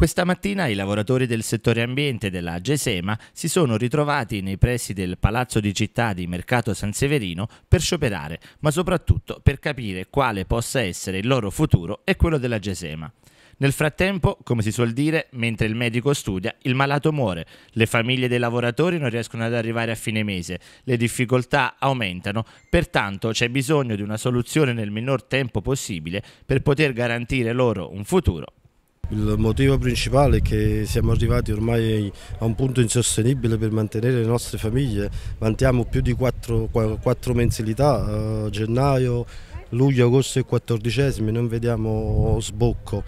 Questa mattina i lavoratori del settore ambiente della Gesema si sono ritrovati nei pressi del Palazzo di Città di Mercato San Severino per scioperare, ma soprattutto per capire quale possa essere il loro futuro e quello della Gesema. Nel frattempo, come si suol dire, mentre il medico studia, il malato muore, le famiglie dei lavoratori non riescono ad arrivare a fine mese, le difficoltà aumentano, pertanto c'è bisogno di una soluzione nel minor tempo possibile per poter garantire loro un futuro il motivo principale è che siamo arrivati ormai a un punto insostenibile per mantenere le nostre famiglie. Mantiamo più di quattro, quattro mensilità, eh, gennaio, luglio, agosto e quattordicesimi, non vediamo sbocco.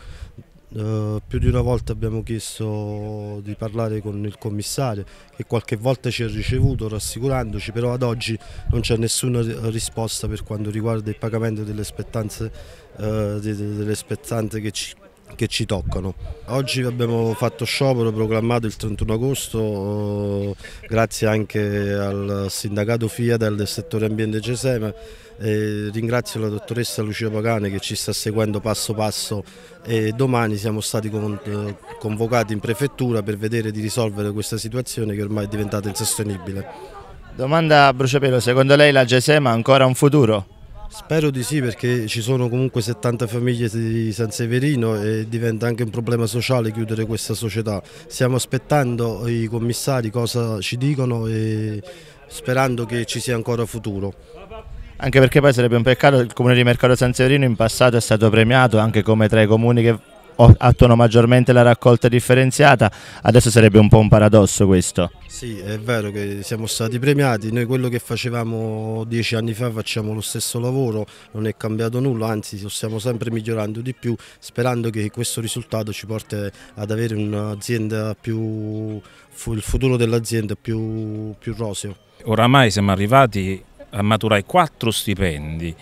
Eh, più di una volta abbiamo chiesto di parlare con il commissario che qualche volta ci ha ricevuto rassicurandoci, però ad oggi non c'è nessuna risposta per quanto riguarda il pagamento delle spettanze, eh, delle spettanze che ci che ci toccano. Oggi abbiamo fatto sciopero proclamato il 31 agosto eh, grazie anche al sindacato FIATEL del settore ambiente Cesema eh, ringrazio la dottoressa Lucia Pagane che ci sta seguendo passo passo e domani siamo stati eh, convocati in prefettura per vedere di risolvere questa situazione che ormai è diventata insostenibile. Domanda a Bruciapelo, secondo lei la Gesema ha ancora un futuro? Spero di sì perché ci sono comunque 70 famiglie di San Severino e diventa anche un problema sociale chiudere questa società. Stiamo aspettando i commissari cosa ci dicono e sperando che ci sia ancora futuro. Anche perché poi sarebbe un peccato, il comune di Mercato San Severino in passato è stato premiato anche come tra i comuni che attuano maggiormente la raccolta differenziata, adesso sarebbe un po' un paradosso questo. Sì, è vero che siamo stati premiati, noi quello che facevamo dieci anni fa facciamo lo stesso lavoro, non è cambiato nulla, anzi stiamo sempre migliorando di più, sperando che questo risultato ci porti ad avere un'azienda più, il futuro dell'azienda più, più roseo. Oramai siamo arrivati a maturare quattro stipendi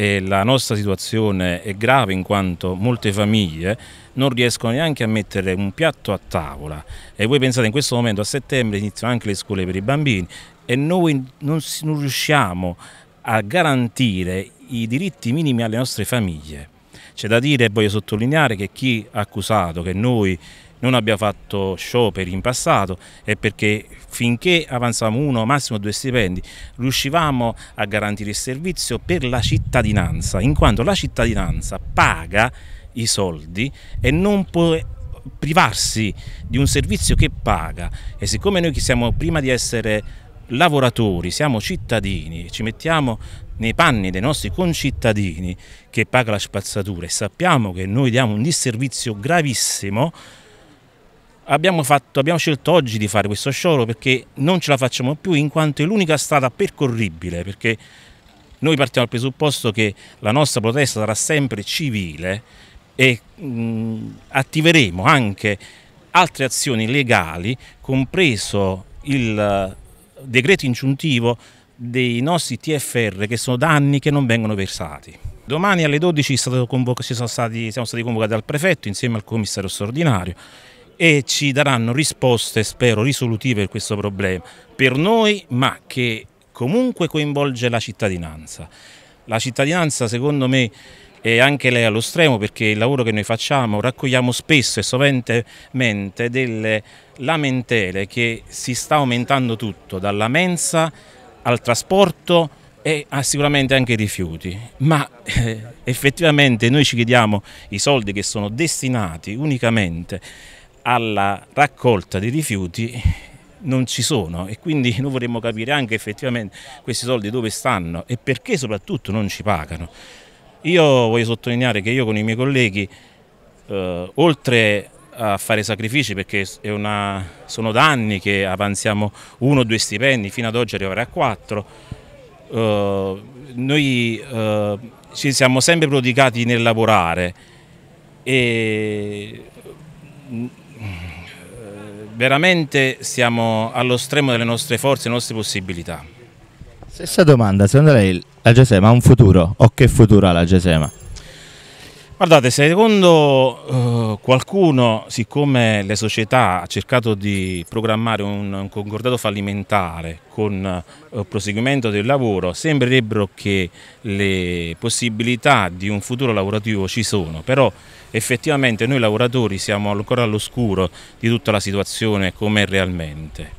e la nostra situazione è grave in quanto molte famiglie non riescono neanche a mettere un piatto a tavola e voi pensate in questo momento a settembre iniziano anche le scuole per i bambini e noi non, non riusciamo a garantire i diritti minimi alle nostre famiglie. C'è da dire e voglio sottolineare che chi ha accusato che noi non abbia fatto scioperi in passato è perché finché avanzavamo uno, massimo due stipendi, riuscivamo a garantire il servizio per la cittadinanza, in quanto la cittadinanza paga i soldi e non può privarsi di un servizio che paga e siccome noi che siamo prima di essere lavoratori, siamo cittadini, ci mettiamo nei panni dei nostri concittadini che paga la spazzatura e sappiamo che noi diamo un disservizio gravissimo Abbiamo, fatto, abbiamo, scelto oggi di fare questo sciopero perché non ce la facciamo più in quanto è l'unica strada percorribile, perché noi partiamo dal presupposto che la nostra protesta sarà sempre civile e mh, attiveremo anche altre azioni legali, compreso il eh, decreto ingiuntivo dei nostri TFR che sono da anni che non vengono versati. Domani alle 12 siamo stati convocati dal prefetto insieme al commissario straordinario e ci daranno risposte, spero, risolutive per questo problema, per noi, ma che comunque coinvolge la cittadinanza. La cittadinanza, secondo me, e anche lei allo stremo perché il lavoro che noi facciamo raccogliamo spesso e soventemente delle lamentele che si sta aumentando tutto, dalla mensa al trasporto e ah, sicuramente anche i rifiuti, ma eh, effettivamente noi ci chiediamo i soldi che sono destinati unicamente alla raccolta dei rifiuti non ci sono e quindi noi vorremmo capire anche effettivamente questi soldi dove stanno e perché soprattutto non ci pagano. Io voglio sottolineare che io con i miei colleghi, eh, oltre a fare sacrifici perché una, sono da anni che avanziamo uno o due stipendi, fino ad oggi arrivare a quattro, eh, noi eh, ci siamo sempre prodigati nel lavorare e veramente siamo allo stremo delle nostre forze, delle nostre possibilità. Stessa domanda, secondo lei la Gesema ha un futuro o che futuro ha la Gesema? Guardate, secondo uh, qualcuno, siccome le società ha cercato di programmare un, un concordato fallimentare con uh, proseguimento del lavoro, sembrerebbero che le possibilità di un futuro lavorativo ci sono, però effettivamente noi lavoratori siamo ancora all'oscuro di tutta la situazione com'è realmente.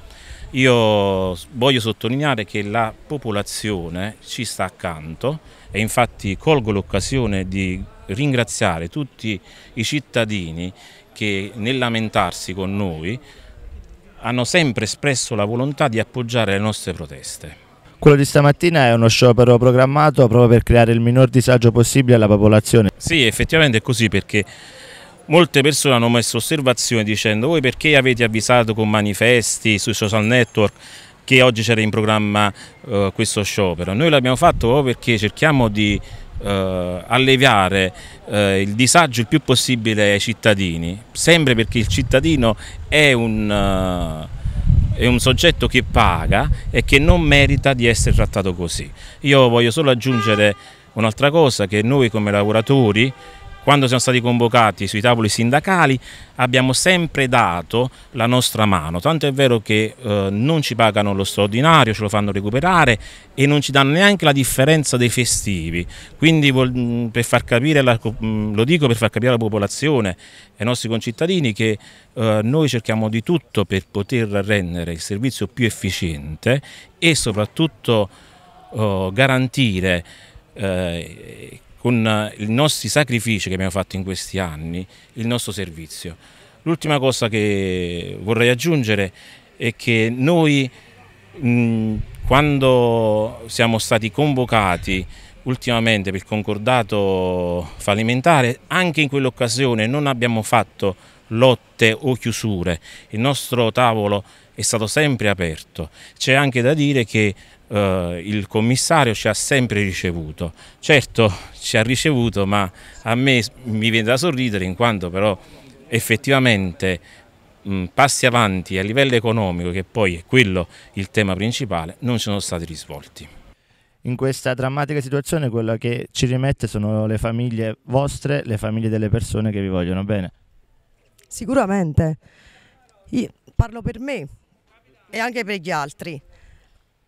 Io voglio sottolineare che la popolazione ci sta accanto e infatti colgo l'occasione di ringraziare tutti i cittadini che nel lamentarsi con noi hanno sempre espresso la volontà di appoggiare le nostre proteste. Quello di stamattina è uno sciopero programmato proprio per creare il minor disagio possibile alla popolazione. Sì, effettivamente è così perché molte persone hanno messo osservazioni dicendo voi perché avete avvisato con manifesti sui social network che oggi c'era in programma eh, questo sciopero. Noi l'abbiamo fatto proprio perché cerchiamo di eh, alleviare eh, il disagio il più possibile ai cittadini, sempre perché il cittadino è un... Eh, è un soggetto che paga e che non merita di essere trattato così. Io voglio solo aggiungere un'altra cosa, che noi come lavoratori quando siamo stati convocati sui tavoli sindacali abbiamo sempre dato la nostra mano, tanto è vero che eh, non ci pagano lo straordinario, ce lo fanno recuperare e non ci danno neanche la differenza dei festivi, quindi mm, per far capire la, mm, lo dico per far capire alla popolazione, ai nostri concittadini che eh, noi cerchiamo di tutto per poter rendere il servizio più efficiente e soprattutto eh, garantire eh, con eh, i nostri sacrifici che abbiamo fatto in questi anni, il nostro servizio. L'ultima cosa che vorrei aggiungere è che noi quando siamo stati convocati ultimamente per il concordato fallimentare, anche in quell'occasione non abbiamo fatto lotte o chiusure, il nostro tavolo è stato sempre aperto. C'è anche da dire che eh, il commissario ci ha sempre ricevuto. Certo ci ha ricevuto ma a me mi viene da sorridere in quanto però effettivamente mh, passi avanti a livello economico, che poi è quello il tema principale, non sono stati risvolti. In questa drammatica situazione quello che ci rimette sono le famiglie vostre, le famiglie delle persone che vi vogliono bene. Sicuramente. Io parlo per me e anche per gli altri.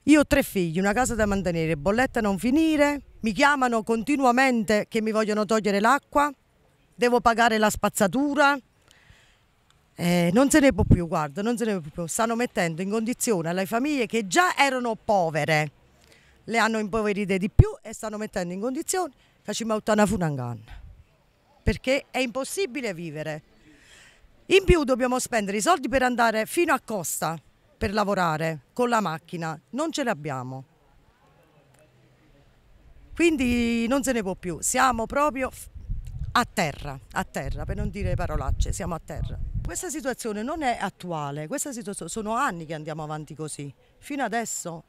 Io ho tre figli, una casa da mantenere, bolletta non finire, mi chiamano continuamente che mi vogliono togliere l'acqua, devo pagare la spazzatura. Eh, non se ne può più, guarda, non se ne può più. Stanno mettendo in condizione le famiglie che già erano povere, le hanno impoverite di più e stanno mettendo in condizione che ci una funangan. Perché è impossibile vivere. In più dobbiamo spendere i soldi per andare fino a Costa, per lavorare con la macchina, non ce l'abbiamo. Quindi non se ne può più, siamo proprio a terra, a terra, per non dire parolacce, siamo a terra. Questa situazione non è attuale, sono anni che andiamo avanti così. Fino adesso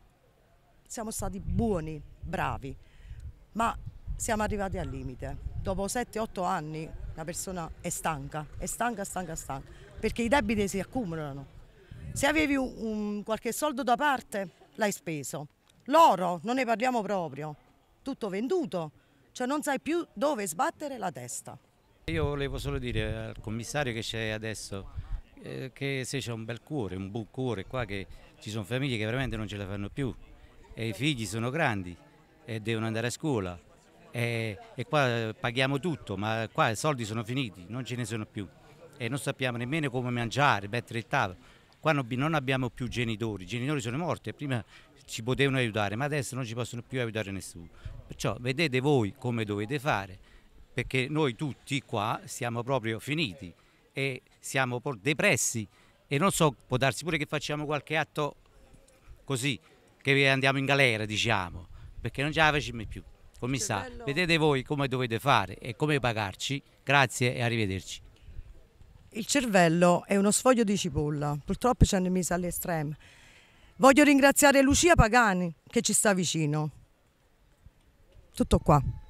siamo stati buoni, bravi, ma siamo arrivati al limite. Dopo 7-8 anni la persona è stanca, è stanca, stanca, stanca, perché i debiti si accumulano. Se avevi un, un, qualche soldo da parte, l'hai speso. L'oro, non ne parliamo proprio, tutto venduto, cioè non sai più dove sbattere la testa. Io volevo solo dire al commissario che c'è adesso eh, che se c'è un bel cuore, un buon cuore qua, che ci sono famiglie che veramente non ce la fanno più e i figli sono grandi e devono andare a scuola e, e qua paghiamo tutto, ma qua i soldi sono finiti, non ce ne sono più e non sappiamo nemmeno come mangiare, mettere il tavolo Qua non abbiamo più genitori, i genitori sono morti, prima ci potevano aiutare, ma adesso non ci possono più aiutare nessuno. Perciò vedete voi come dovete fare, perché noi tutti qua siamo proprio finiti e siamo depressi e non so, può darsi pure che facciamo qualche atto così, che andiamo in galera, diciamo, perché non ce la facciamo più. Commissario, vedete voi come dovete fare e come pagarci. Grazie e arrivederci. Il cervello è uno sfoglio di cipolla, purtroppo ci hanno messo alle estreme. Voglio ringraziare Lucia Pagani che ci sta vicino. Tutto qua.